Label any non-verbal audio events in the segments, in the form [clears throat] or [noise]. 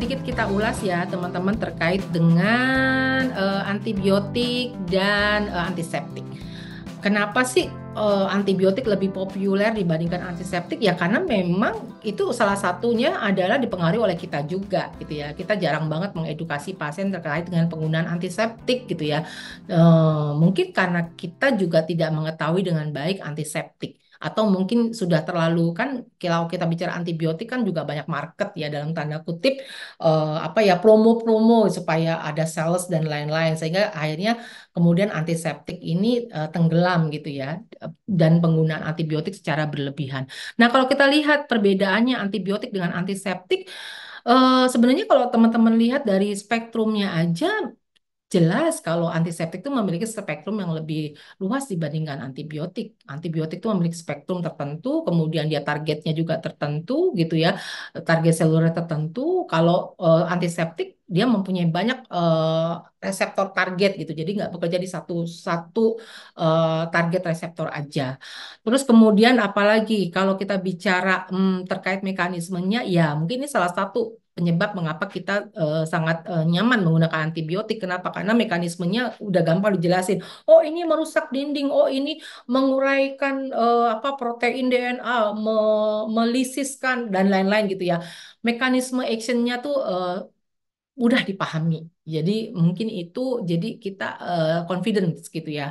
sedikit kita ulas ya teman-teman terkait dengan uh, antibiotik dan uh, antiseptik. Kenapa sih uh, antibiotik lebih populer dibandingkan antiseptik ya karena memang itu salah satunya adalah dipengaruhi oleh kita juga gitu ya kita jarang banget mengedukasi pasien terkait dengan penggunaan antiseptik gitu ya uh, mungkin karena kita juga tidak mengetahui dengan baik antiseptik atau mungkin sudah terlalu kan kalau kita bicara antibiotik kan juga banyak market ya dalam tanda kutip uh, apa ya promo-promo supaya ada sales dan lain-lain sehingga akhirnya kemudian antiseptik ini uh, tenggelam gitu ya dan penggunaan antibiotik secara berlebihan. Nah, kalau kita lihat perbedaannya antibiotik dengan antiseptik Uh, sebenarnya kalau teman-teman lihat dari spektrumnya aja jelas kalau antiseptik itu memiliki spektrum yang lebih luas dibandingkan antibiotik. Antibiotik itu memiliki spektrum tertentu, kemudian dia targetnya juga tertentu gitu ya, target seluler tertentu. Kalau uh, antiseptik dia mempunyai banyak uh, reseptor target gitu, jadi nggak bekerja di satu satu uh, target reseptor aja. Terus kemudian apalagi kalau kita bicara hmm, terkait mekanismenya, ya mungkin ini salah satu penyebab mengapa kita uh, sangat uh, nyaman menggunakan antibiotik. Kenapa? Karena mekanismenya udah gampang dijelasin. Oh, ini merusak dinding. Oh, ini menguraikan uh, apa protein DNA, me melisiskan dan lain-lain gitu ya. Mekanisme actionnya tuh uh, udah dipahami. Jadi mungkin itu jadi kita uh, confidence gitu ya.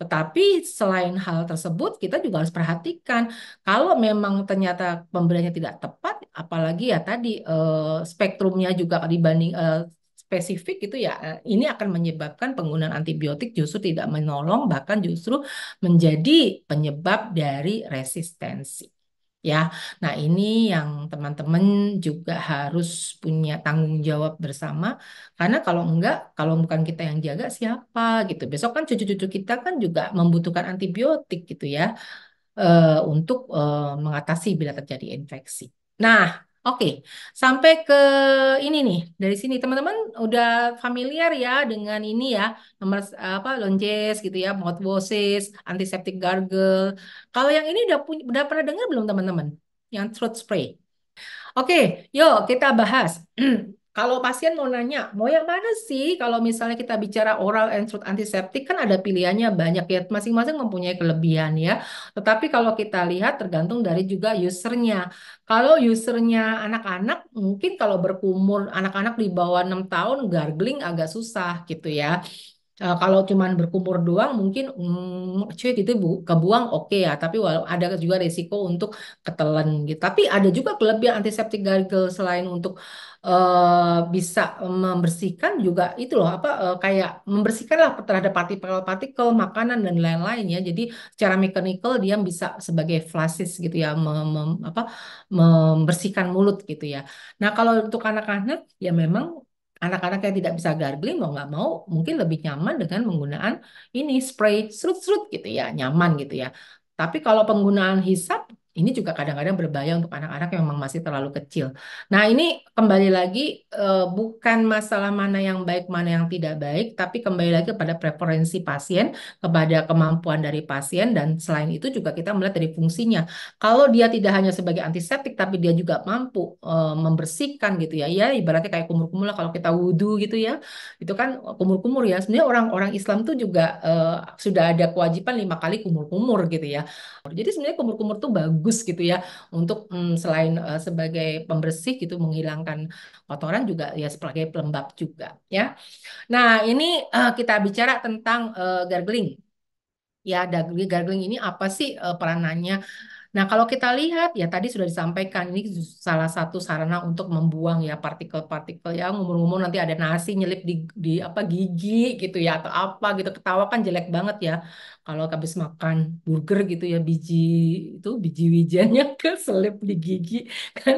Tetapi selain hal tersebut kita juga harus perhatikan kalau memang ternyata pemberiannya tidak tepat apalagi ya tadi uh, spektrumnya juga dibanding uh, spesifik itu ya eh, ini akan menyebabkan penggunaan antibiotik justru tidak menolong bahkan justru menjadi penyebab dari resistensi ya. Nah, ini yang teman-teman juga harus punya tanggung jawab bersama karena kalau enggak kalau bukan kita yang jaga siapa gitu. Besok kan cucu-cucu kita kan juga membutuhkan antibiotik gitu ya. Uh, untuk uh, mengatasi bila terjadi infeksi. Nah, oke. Sampai ke ini nih. Dari sini teman-teman udah familiar ya dengan ini ya, nomor apa lonces gitu ya, mouthwashes, antiseptic gargle. Kalau yang ini udah punya, udah pernah dengar belum teman-teman? Yang throat spray. Oke, yuk kita bahas. [clears throat] Kalau pasien mau nanya, mau yang mana sih? Kalau misalnya kita bicara oral and throat antiseptik, kan ada pilihannya banyak ya, masing-masing mempunyai kelebihan ya. Tetapi kalau kita lihat tergantung dari juga usernya. Kalau usernya anak-anak, mungkin kalau berkumur anak-anak di bawah 6 tahun, gargling agak susah gitu ya. E, kalau cuman berkumur doang mungkin mm, cuy gitu bu kebuang oke okay ya tapi walau ada juga risiko untuk ketelan. gitu tapi ada juga kelebihan antiseptik gargle selain untuk Eh, bisa membersihkan juga itu loh apa uh, kayak lah terhadap partikel-partikel makanan dan lain-lain ya. Jadi secara mechanical dia bisa sebagai flasis gitu ya mem, mem, apa membersihkan mulut gitu ya. Nah, kalau untuk anak-anak ya memang anak-anak yang tidak bisa gargling mau nggak mau mungkin lebih nyaman dengan menggunakan ini spray serut-serut gitu ya nyaman gitu ya tapi kalau penggunaan hisap ini juga kadang-kadang berbahaya untuk anak-anak yang memang masih terlalu kecil. Nah, ini kembali lagi uh, bukan masalah mana yang baik, mana yang tidak baik, tapi kembali lagi kepada preferensi pasien, kepada kemampuan dari pasien, dan selain itu juga kita melihat dari fungsinya. Kalau dia tidak hanya sebagai antiseptik, tapi dia juga mampu uh, membersihkan gitu ya, ya ibaratnya kayak kumur-kumur lah kalau kita wudhu gitu ya, itu kan kumur-kumur ya. Sebenarnya orang-orang Islam tuh juga uh, sudah ada kewajiban lima kali kumur-kumur gitu ya. Jadi sebenarnya kumur-kumur tuh bagus bagus gitu ya untuk mmm, selain uh, sebagai pembersih gitu menghilangkan kotoran juga ya sebagai pelembab juga ya. Nah, ini uh, kita bicara tentang uh, gargling. Ya, gargling ini apa sih uh, peranannya? Nah, kalau kita lihat ya tadi sudah disampaikan ini salah satu sarana untuk membuang ya partikel-partikel ya umur-umur nanti ada nasi nyelip di, di apa gigi gitu ya atau apa gitu ketawa kan jelek banget ya kalau habis makan burger gitu ya biji itu biji wijennya [laughs] keselip di gigi kan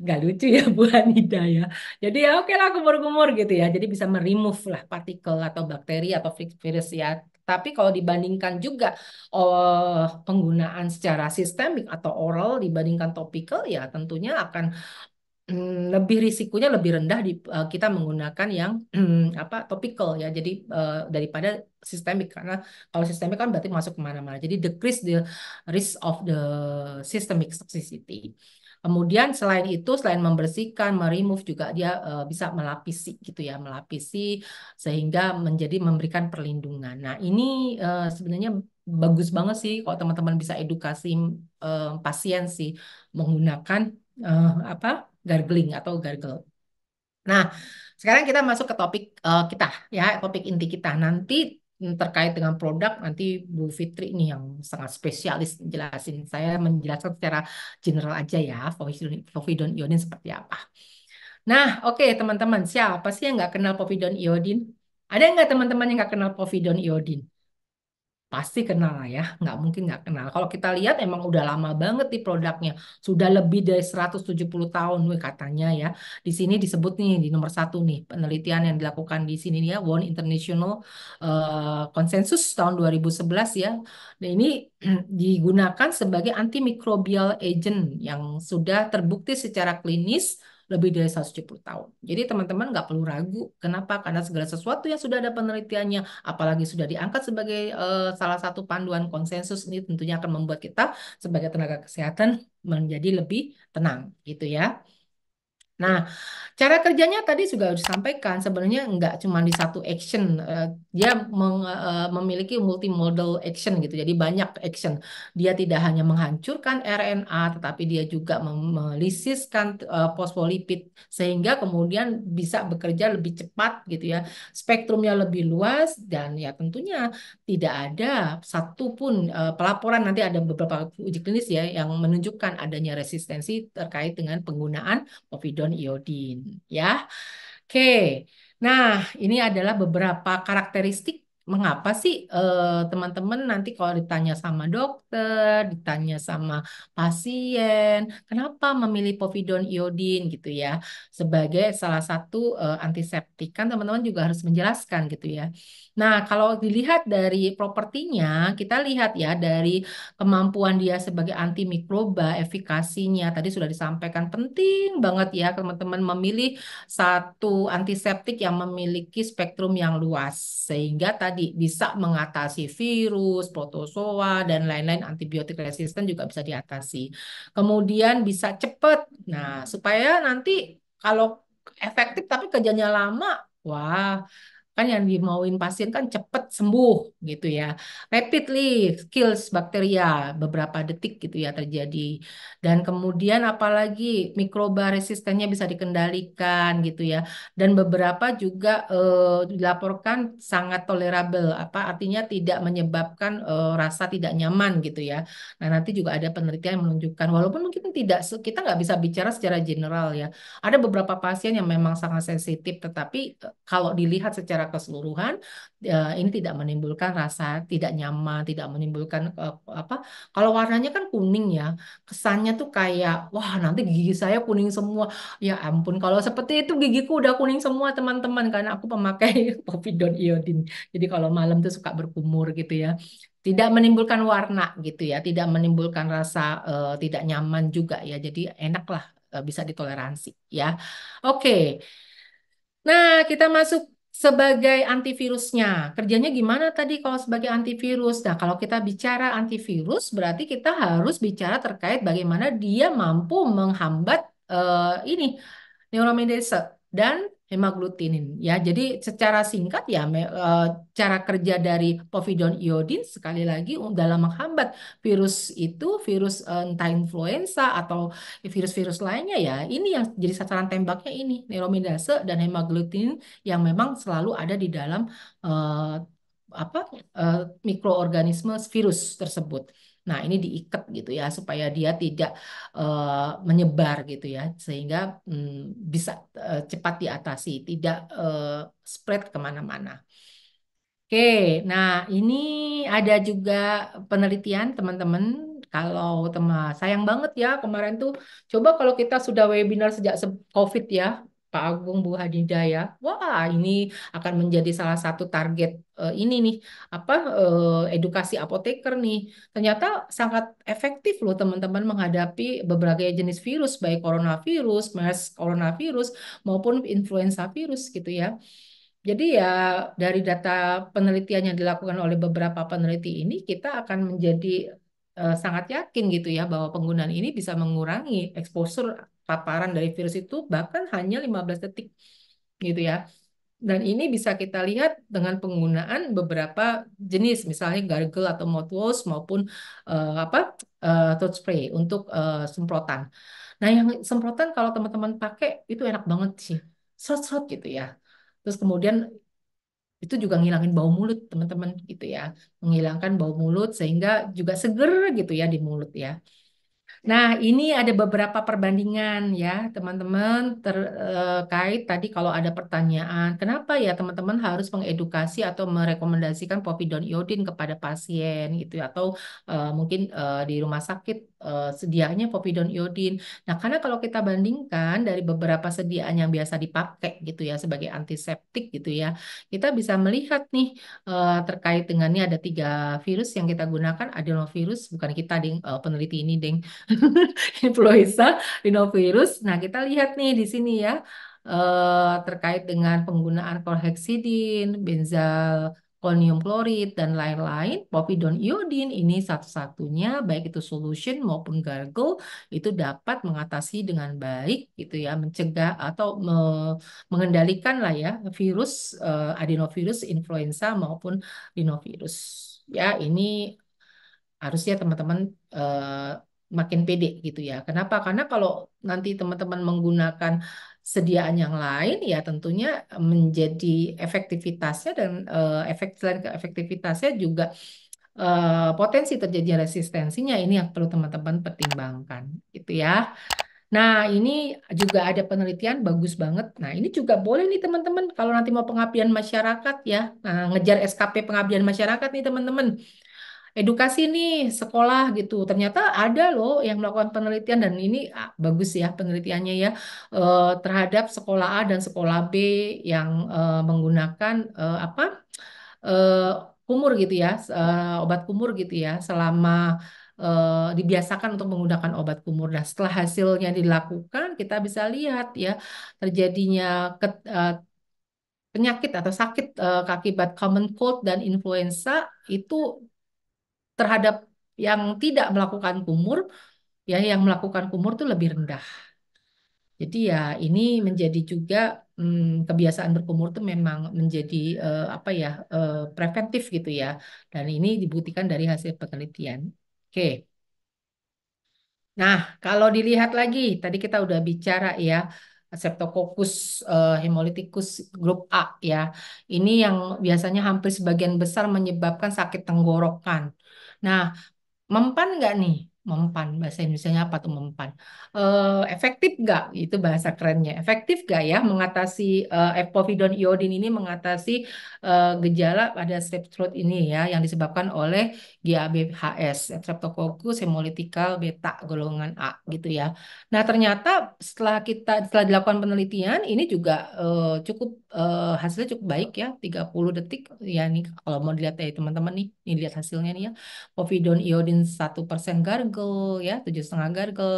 nggak lucu ya Bu Anida ya. Jadi ya oke lah kumur-kumur gitu ya. Jadi bisa merimove lah partikel atau bakteri atau virus ya tapi kalau dibandingkan juga uh, penggunaan secara sistemik atau oral dibandingkan topikal ya tentunya akan um, lebih risikonya lebih rendah di uh, kita menggunakan yang um, [clears throat] apa topikal ya. Jadi uh, daripada sistemik karena kalau sistemik kan berarti masuk kemana-mana. Jadi decrease the risk of the systemic toxicity. Kemudian selain itu selain membersihkan, meremove juga dia uh, bisa melapisi gitu ya, melapisi sehingga menjadi memberikan perlindungan. Nah, ini uh, sebenarnya bagus banget sih kalau teman-teman bisa edukasi uh, pasien sih menggunakan uh, apa? gargling atau gargle. Nah, sekarang kita masuk ke topik uh, kita ya, topik inti kita. Nanti Hmm, terkait dengan produk nanti Bu Fitri ini yang sangat spesialis jelasin. Saya menjelaskan secara general aja ya povidon iodin seperti apa. Nah, oke okay, teman-teman, siapa sih yang nggak kenal povidon iodin? Ada nggak teman-teman yang nggak kenal povidon iodin? pasti kenal lah ya nggak mungkin nggak kenal kalau kita lihat emang udah lama banget di produknya sudah lebih dari 170 tahun nih katanya ya di sini disebut nih di nomor satu nih penelitian yang dilakukan di sini ya One International uh, Consensus tahun 2011 ya nah ini [clears throat] digunakan sebagai antimikrobial agent yang sudah terbukti secara klinis lebih dari 170 tahun. Jadi teman-teman nggak perlu ragu. Kenapa? Karena segala sesuatu yang sudah ada penelitiannya, apalagi sudah diangkat sebagai uh, salah satu panduan konsensus ini tentunya akan membuat kita sebagai tenaga kesehatan menjadi lebih tenang gitu ya. Nah, cara kerjanya tadi sudah disampaikan sebenarnya nggak cuma di satu action, eh, dia eh, memiliki multimodal action gitu. Jadi banyak action. Dia tidak hanya menghancurkan RNA, tetapi dia juga melisiskan fosfolipid eh, sehingga kemudian bisa bekerja lebih cepat gitu ya. Spektrumnya lebih luas dan ya tentunya tidak ada satu pun pelaporan nanti ada beberapa uji klinis ya yang menunjukkan adanya resistensi terkait dengan penggunaan COVID iodon iodin ya. Oke. Nah, ini adalah beberapa karakteristik mengapa sih eh, teman-teman uh, nanti kalau ditanya sama dokter, ditanya sama pasien, kenapa memilih povidon iodin gitu ya sebagai salah satu uh, antiseptik kan teman-teman juga harus menjelaskan gitu ya. Nah, kalau dilihat dari propertinya, kita lihat ya dari kemampuan dia sebagai antimikroba, efikasinya tadi sudah disampaikan penting banget ya teman-teman memilih satu antiseptik yang memiliki spektrum yang luas sehingga tadi tadi bisa mengatasi virus, protozoa dan lain-lain antibiotik resisten juga bisa diatasi. Kemudian bisa cepat. Nah, supaya nanti kalau efektif tapi kerjanya lama, wah kan yang dimauin pasien kan cepat sembuh gitu ya rapidly kills bakteria beberapa detik gitu ya terjadi dan kemudian apalagi mikroba resistennya bisa dikendalikan gitu ya dan beberapa juga eh, dilaporkan sangat tolerable apa artinya tidak menyebabkan eh, rasa tidak nyaman gitu ya nah nanti juga ada penelitian yang menunjukkan walaupun mungkin tidak kita nggak bisa bicara secara general ya ada beberapa pasien yang memang sangat sensitif tetapi eh, kalau dilihat secara keseluruhan uh, ini tidak menimbulkan rasa tidak nyaman, tidak menimbulkan uh, apa? Kalau warnanya kan kuning ya, kesannya tuh kayak wah nanti gigi saya kuning semua. Ya ampun kalau seperti itu gigiku udah kuning semua teman-teman karena aku pemakai [laughs] povidone iodin Jadi kalau malam tuh suka berkumur gitu ya tidak menimbulkan warna gitu ya, tidak menimbulkan rasa uh, tidak nyaman juga ya. Jadi enaklah bisa ditoleransi ya. Oke. Okay. Nah, kita masuk sebagai antivirusnya. Kerjanya gimana tadi kalau sebagai antivirus? Nah, kalau kita bicara antivirus, berarti kita harus bicara terkait bagaimana dia mampu menghambat uh, ini neuromedicine dan hemaglutinin ya. Jadi secara singkat ya eh, cara kerja dari povidon iodin sekali lagi dalam menghambat virus itu virus uh, entah influenza atau virus-virus lainnya ya. Ini yang jadi sasaran tembaknya ini neuromidase dan hemaglutinin yang memang selalu ada di dalam uh, apa mikroorganisme virus tersebut. Nah, ini diikat gitu ya supaya dia tidak uh, menyebar gitu ya sehingga um, bisa uh, cepat diatasi, tidak uh, spread kemana-mana. Oke, nah ini ada juga penelitian teman-teman kalau teman sayang banget ya kemarin tuh coba kalau kita sudah webinar sejak COVID ya Pak Agung Bu Hadidaya, wah ini akan menjadi salah satu target uh, ini nih apa uh, edukasi apoteker nih. Ternyata sangat efektif loh teman-teman menghadapi berbagai jenis virus baik coronavirus, MERS coronavirus maupun influenza virus gitu ya. Jadi ya dari data penelitian yang dilakukan oleh beberapa peneliti ini kita akan menjadi uh, sangat yakin gitu ya bahwa penggunaan ini bisa mengurangi exposure paparan dari virus itu bahkan hanya 15 detik gitu ya. Dan ini bisa kita lihat dengan penggunaan beberapa jenis misalnya gargle atau mouthwash maupun uh, apa uh, throat spray untuk uh, semprotan. Nah, yang semprotan kalau teman-teman pakai itu enak banget sih. Serot-serot gitu ya. Terus kemudian itu juga ngilangin bau mulut teman-teman gitu ya menghilangkan bau mulut sehingga juga seger gitu ya di mulut ya Nah, ini ada beberapa perbandingan ya, teman-teman terkait eh, tadi kalau ada pertanyaan, kenapa ya teman-teman harus mengedukasi atau merekomendasikan povidon iodin kepada pasien gitu ya? atau uh, mungkin uh, di rumah sakit uh, sedianya povidon iodin. Nah, karena kalau kita bandingkan dari beberapa sediaan yang biasa dipakai gitu ya sebagai antiseptik gitu ya, kita bisa melihat nih uh, terkait dengan ini ada tiga virus yang kita gunakan adenovirus bukan kita ding uh, peneliti ini ding [laughs] influenza, rhinovirus. Nah, kita lihat nih di sini ya eh, terkait dengan penggunaan kolheksidin, benzal kolonium klorid dan lain-lain, povidon iodin ini satu-satunya baik itu solution maupun gargle itu dapat mengatasi dengan baik gitu ya, mencegah atau me mengendalikan lah ya virus eh, adenovirus influenza maupun rhinovirus. Ya, ini harusnya teman-teman eh, makin pede gitu ya. Kenapa? Karena kalau nanti teman-teman menggunakan sediaan yang lain ya tentunya menjadi efektivitasnya dan uh, efek selain efektivitasnya juga uh, potensi terjadinya resistensinya ini yang perlu teman-teman pertimbangkan gitu ya. Nah, ini juga ada penelitian bagus banget. Nah, ini juga boleh nih teman-teman kalau nanti mau pengabdian masyarakat ya. Nah, ngejar SKP pengabdian masyarakat nih teman-teman edukasi nih sekolah gitu. Ternyata ada loh yang melakukan penelitian dan ini ah, bagus ya penelitiannya ya eh, terhadap sekolah A dan sekolah B yang eh, menggunakan eh, apa kumur gitu ya obat kumur gitu ya selama dibiasakan untuk menggunakan obat kumur. Nah, setelah hasilnya dilakukan, kita bisa lihat ya terjadinya ke, penyakit atau sakit uh, akibat common cold dan influenza itu terhadap yang tidak melakukan kumur, ya yang melakukan kumur itu lebih rendah. Jadi ya ini menjadi juga hmm, kebiasaan berkumur itu memang menjadi uh, apa ya uh, preventif gitu ya. Dan ini dibuktikan dari hasil penelitian. Oke. Nah, kalau dilihat lagi, tadi kita udah bicara ya Septococcus uh, eh, hemolyticus grup A ya. Ini yang biasanya hampir sebagian besar menyebabkan sakit tenggorokan. Nah, mempan nggak nih? mempan bahasa Indonesia apa tuh mempan uh, efektif nggak itu bahasa kerennya efektif nggak ya mengatasi uh, epovidon iodin ini mengatasi uh, gejala pada strep throat ini ya yang disebabkan oleh GABHS Streptococcus hemolytical beta golongan A gitu ya nah ternyata setelah kita setelah dilakukan penelitian ini juga uh, cukup uh, hasilnya cukup baik ya 30 detik ya nih kalau mau dilihat ya teman-teman nih ini lihat hasilnya nih ya povidon iodin satu persen garam gargle ya tujuh setengah gargle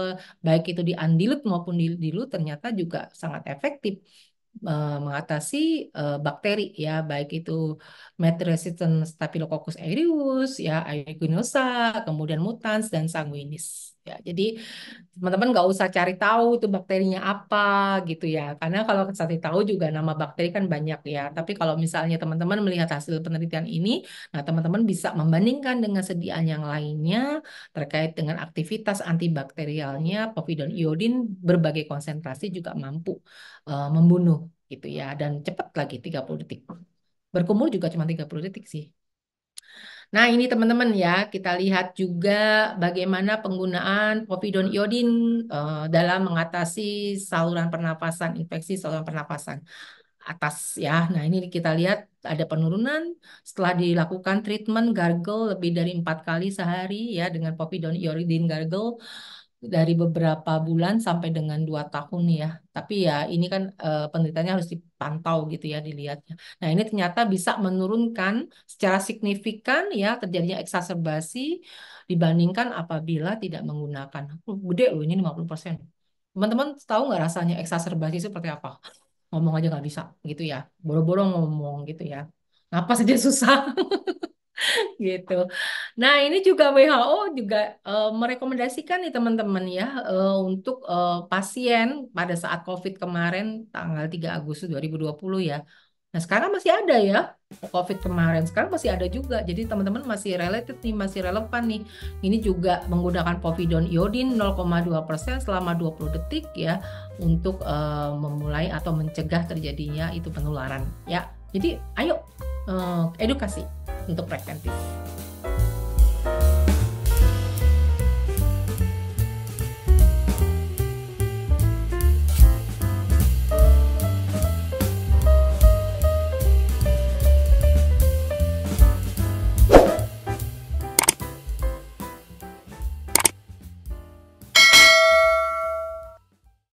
baik itu di andilut maupun di dilut ternyata juga sangat efektif eh, mengatasi eh, bakteri ya baik itu mad resistant Staphylococcus aureus ya aeruginosa kemudian mutans dan sanguinis ya jadi teman-teman nggak usah cari tahu itu bakterinya apa gitu ya karena kalau cari tahu juga nama bakteri kan banyak ya tapi kalau misalnya teman-teman melihat hasil penelitian ini nah teman-teman bisa membandingkan dengan sediaan yang lainnya terkait dengan aktivitas antibakterialnya povidon iodin berbagai konsentrasi juga mampu uh, membunuh gitu ya dan cepat lagi 30 detik berkumur juga cuma 30 detik sih Nah, ini teman-teman ya, kita lihat juga bagaimana penggunaan povidon iodin uh, dalam mengatasi saluran pernapasan, infeksi saluran pernapasan atas ya. Nah, ini kita lihat ada penurunan setelah dilakukan treatment gargle lebih dari empat kali sehari ya dengan povidon iodin gargle dari beberapa bulan sampai dengan dua tahun ya. Tapi ya ini kan e, penelitiannya harus dipantau gitu ya dilihatnya. Nah ini ternyata bisa menurunkan secara signifikan ya terjadinya eksaserbasi dibandingkan apabila tidak menggunakan. Gede loh ini 50%. persen. Teman-teman tahu nggak rasanya eksaserbasi seperti apa? Ngomong aja nggak bisa gitu ya. Boro-boro ngomong gitu ya. Apa saja susah. [laughs] [laughs] gitu. Nah, ini juga WHO juga uh, merekomendasikan nih teman-teman ya uh, untuk uh, pasien pada saat COVID kemarin tanggal 3 Agustus 2020 ya. Nah, sekarang masih ada ya COVID kemarin. Sekarang masih ada juga. Jadi teman-teman masih related nih, masih relevan nih. Ini juga menggunakan povidon iodin 0,2% selama 20 detik ya untuk memulai atau mencegah terjadinya itu penularan ya. Jadi ayo edukasi untuk preventif.